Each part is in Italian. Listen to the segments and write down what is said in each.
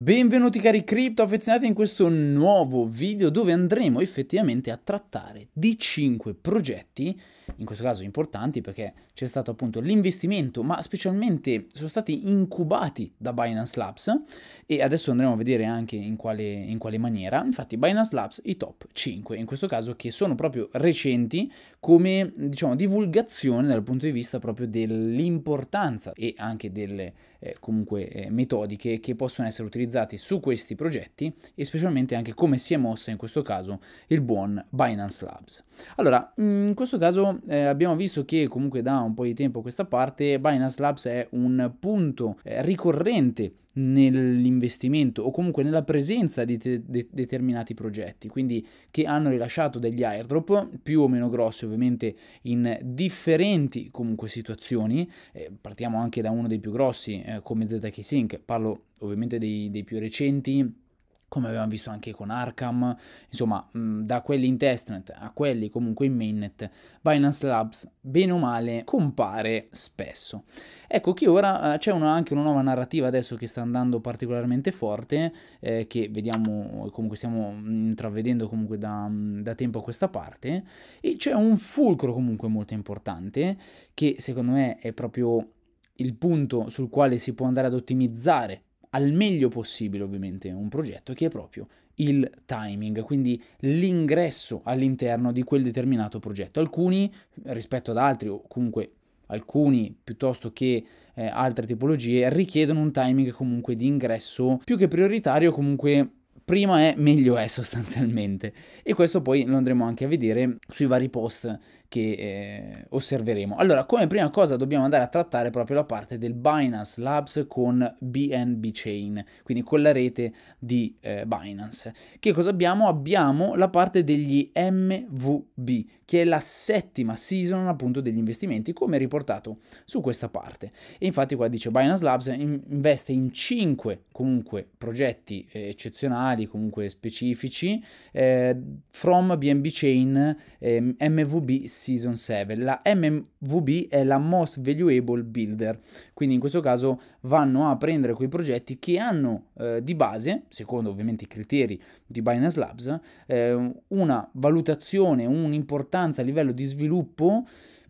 Benvenuti cari cripto affezionati in questo nuovo video dove andremo effettivamente a trattare di 5 progetti in questo caso importanti perché c'è stato appunto l'investimento, ma specialmente sono stati incubati da Binance Labs e adesso andremo a vedere anche in quale, in quale maniera. Infatti Binance Labs i top 5, in questo caso che sono proprio recenti come diciamo divulgazione dal punto di vista proprio dell'importanza e anche delle eh, comunque eh, metodiche che possono essere utilizzate su questi progetti e specialmente anche come si è mossa in questo caso il buon Binance Labs. Allora, in questo caso eh, abbiamo visto che comunque da un po' di tempo a questa parte Binance Labs è un punto eh, ricorrente nell'investimento o comunque nella presenza di te- de- determinati progetti, quindi che hanno rilasciato degli airdrop più o meno grossi ovviamente in differenti comunque situazioni, eh, partiamo anche da uno dei più grossi eh, come ZK Sync, parlo ovviamente dei, dei più recenti come abbiamo visto anche con Arkham, insomma, mm, da quelli in testnet a quelli comunque in mainnet, Binance Labs, bene o male, compare spesso. Ecco che ora eh, c'è una, anche una nuova narrativa adesso che sta andando particolarmente forte, eh, che vediamo, comunque stiamo mm, intravedendo comunque da, mm, da tempo a questa parte, e c'è un fulcro comunque molto importante, che secondo me è proprio il punto sul quale si può andare ad ottimizzare al meglio possibile ovviamente un progetto che è proprio il timing, quindi l'ingresso all'interno di quel determinato progetto. Alcuni rispetto ad altri o comunque alcuni piuttosto che eh, altre tipologie richiedono un timing comunque di ingresso più che prioritario, comunque prima è meglio è sostanzialmente e questo poi lo andremo anche a vedere sui vari post che eh, osserveremo. Allora, come prima cosa dobbiamo andare a trattare proprio la parte del Binance Labs con BNB Chain, quindi con la rete di eh, Binance. Che cosa abbiamo? Abbiamo la parte degli MVB, che è la settima season appunto degli investimenti, come riportato su questa parte. E infatti qua dice Binance Labs investe in 5 comunque progetti eh, eccezionali canali comunque specifici, eh, From BNB Chain eh, MVB Season 7. La MVB è la Most Valuable Builder, quindi in questo caso vanno a prendere quei progetti che hanno eh, di base, secondo ovviamente i criteri di Binance Labs, eh, una valutazione, un'importanza a livello di sviluppo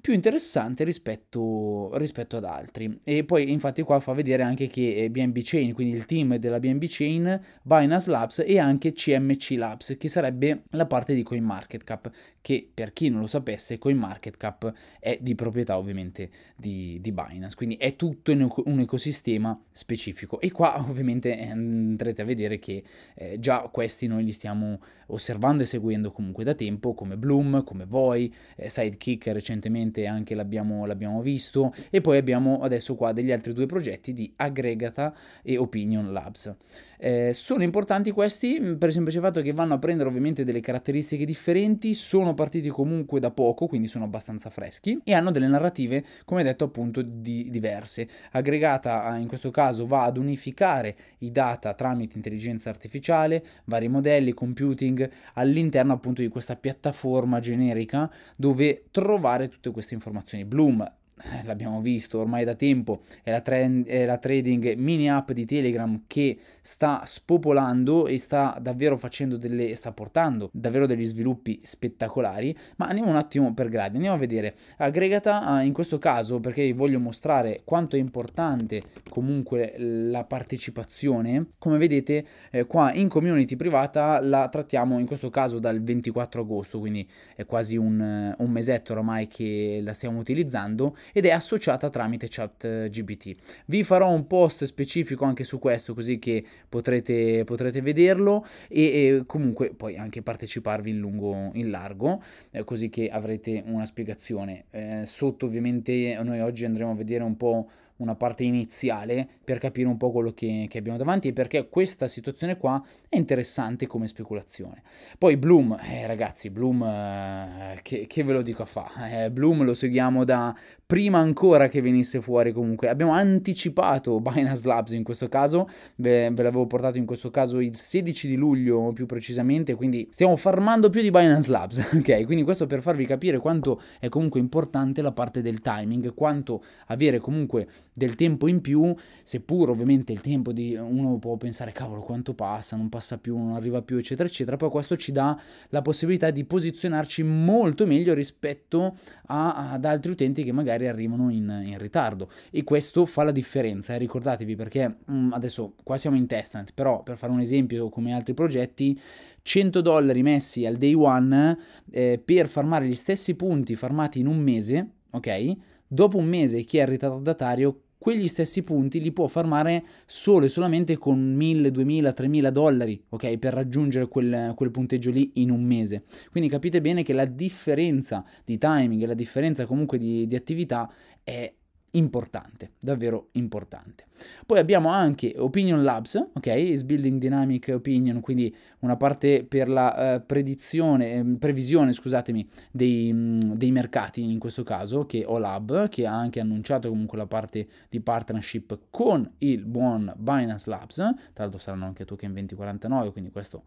più interessante rispetto, rispetto ad altri. E poi infatti qua fa vedere anche che BNB eh, Chain, quindi il team della BNB Chain, Binance Labs e anche CMC Labs, che sarebbe la parte di CoinMarketCap, che per chi non lo sapesse CoinMarketCap è di proprietà ovviamente di, di Binance, quindi è tutto in un ecosistema specifico. E qua ovviamente andrete a vedere che eh, già questi noi li stiamo osservando e seguendo comunque da tempo, come Bloom, come Voi, eh, Sidekick recentemente recente anche l'abbiamo, l'abbiamo visto e poi abbiamo adesso qua degli altri due progetti di Aggregata e Opinion Labs. Eh, sono importanti questi mm, per il semplice fatto che vanno a prendere ovviamente delle caratteristiche differenti, sono partiti comunque da poco, quindi sono abbastanza freschi e hanno delle narrative, come detto appunto, di, diverse. Aggregata in questo caso va ad unificare i data tramite intelligenza artificiale, vari modelli, computing, all'interno appunto di questa piattaforma generica dove trovare tutte queste informazioni. Bloom eh, l'abbiamo visto ormai da tempo, è la, trend, è la, trading mini app di Telegram che sta spopolando e sta davvero facendo delle, sta portando davvero degli sviluppi spettacolari, ma andiamo un attimo per gradi, andiamo a vedere, aggregata ah, in questo caso perché vi voglio mostrare quanto è importante comunque la partecipazione, come vedete eh, qua in community privata la trattiamo in questo caso dal 24 agosto, quindi è quasi un, un mesetto ormai che la stiamo utilizzando ed è associata tramite chat GPT. Vi farò un post specifico anche su questo così che potrete, potrete vederlo e, e comunque poi anche parteciparvi in lungo, in largo, eh, così che avrete una spiegazione. Eh, sotto ovviamente noi oggi andremo a vedere un po' una parte iniziale per capire un po' quello che, che abbiamo davanti e perché questa situazione qua è interessante come speculazione. Poi Bloom, eh, ragazzi, Bloom, eh, che, che, ve lo dico a fa? Eh, Bloom lo seguiamo da prima ancora che venisse fuori comunque. Abbiamo anticipato Binance Labs in questo caso, ve, ve l'avevo portato in questo caso il 16 di luglio più precisamente, quindi stiamo farmando più di Binance Labs, ok? Quindi questo per farvi capire quanto è comunque importante la parte del timing, quanto avere comunque del tempo in più, seppur ovviamente il tempo di uno può pensare cavolo quanto passa, non passa più, non arriva più eccetera eccetera, poi questo ci dà la possibilità di posizionarci molto meglio rispetto a, ad altri utenti che magari arrivano in, in ritardo e questo fa la differenza, eh, ricordatevi perché mh, mm, adesso qua siamo in testnet, però per fare un esempio come altri progetti 100 dollari messi al day one eh, per farmare gli stessi punti farmati in un mese, ok? Dopo un mese chi è il ritardatario quegli stessi punti li può farmare solo e solamente con 1000, 2000, 3000 dollari, ok? Per raggiungere quel, quel, punteggio lì in un mese. Quindi capite bene che la differenza di timing, la differenza comunque di, di attività è importante, davvero importante. Poi abbiamo anche Opinion Labs, ok? Is Building Dynamic Opinion, quindi una parte per la eh, predizione, ehm, previsione, scusatemi, dei, mm, dei, mercati in questo caso, che è OLAB, che ha anche annunciato comunque la parte di partnership con il buon Binance Labs, tra l'altro saranno anche token 2049, quindi questo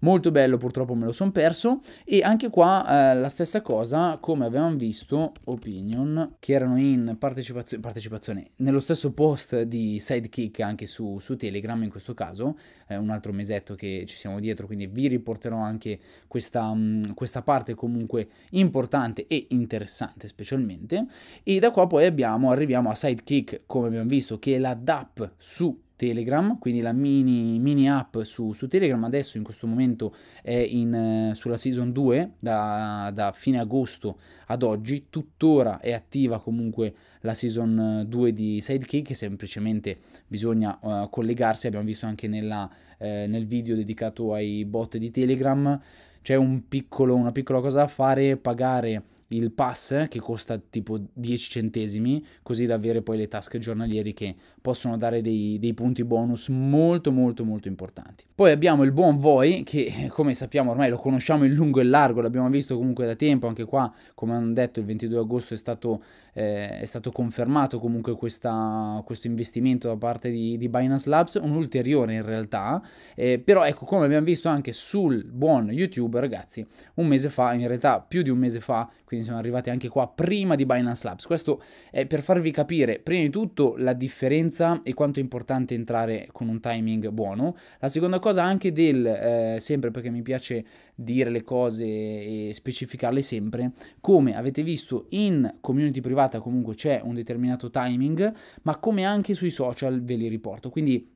molto bello purtroppo me lo sono perso e anche qua eh, la stessa cosa come avevamo visto Opinion che erano in partecipazione, partecipazione nello stesso post di Sidekick anche su, su Telegram in questo caso eh, un altro mesetto che ci siamo dietro quindi vi riporterò anche questa, mh, mm, questa parte comunque importante e interessante specialmente e da qua poi abbiamo, arriviamo a Sidekick come abbiamo visto che è la DAP su Telegram, quindi la mini, mini app su, su, Telegram adesso in questo momento è in, eh, sulla season 2 da, da, fine agosto ad oggi, tuttora è attiva comunque la season 2 eh, di Sidekick, semplicemente bisogna uh, collegarsi, abbiamo visto anche nella, uh, nel video dedicato ai bot di Telegram, c'è un piccolo, una piccola cosa da fare, pagare il pass eh, che costa tipo 10 centesimi, così da avere poi le tasche giornalieri che possono dare dei, dei punti bonus molto molto molto importanti. Poi abbiamo il buon Voi che eh, come sappiamo ormai lo conosciamo in lungo e largo, l'abbiamo visto comunque da tempo, anche qua come hanno detto il 22 agosto è stato, eh, è stato confermato comunque questa, questo investimento da parte di, di, Binance Labs, un ulteriore in realtà, eh, però ecco come abbiamo visto anche sul buon YouTube ragazzi, un mese fa, in realtà più di un mese fa, quindi siamo arrivati anche qua prima di Binance Labs. Questo è per farvi capire, prima di tutto, la differenza e quanto è importante entrare con un timing buono. La seconda cosa anche del, eh, sempre perché mi piace dire le cose e specificarle sempre, come avete visto in community privata comunque c'è un determinato timing, ma come anche sui social ve li riporto. Quindi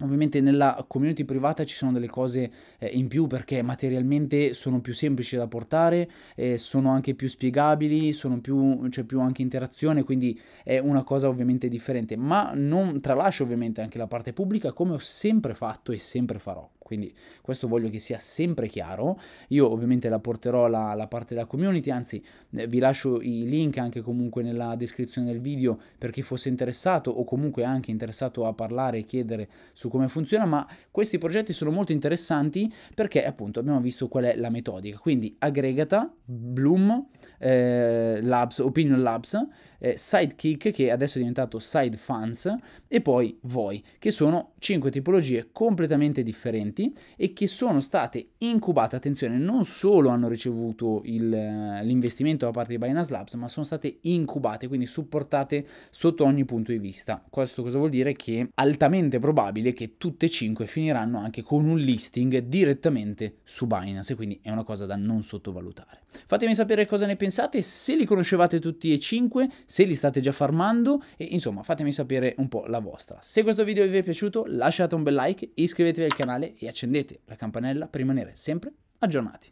Ovviamente nella community privata ci sono delle cose eh, in più perché materialmente sono più semplici da portare, eh, sono anche più spiegabili, più, c'è cioè più anche interazione, quindi è una cosa ovviamente differente, ma non tralascio ovviamente anche la parte pubblica come ho sempre fatto e sempre farò. Quindi questo voglio che sia sempre chiaro. Io ovviamente la porterò la, la parte della community, anzi eh, vi lascio i link anche comunque nella descrizione del video per chi fosse interessato o comunque anche interessato a parlare e chiedere su come funziona, ma questi progetti sono molto interessanti perché appunto abbiamo visto qual è la metodica. Quindi aggregata, Bloom, eh, Labs, Opinion Labs, eh, Sidekick che adesso è diventato Side Fans e poi Voi, che sono cinque tipologie completamente differenti e che sono state incubate, attenzione, non solo hanno ricevuto il, l'investimento da parte di Binance Labs, ma sono state incubate, quindi supportate sotto ogni punto di vista. Questo cosa vuol dire? Che è altamente probabile che tutte e cinque finiranno anche con un listing direttamente su Binance, quindi è una cosa da non sottovalutare. Fatemi sapere cosa ne pensate, se li conoscevate tutti e 5, se li state già farmando e insomma fatemi sapere un po' la vostra. Se questo video vi è piaciuto lasciate un bel like, iscrivetevi al canale e accendete la campanella per rimanere sempre aggiornati.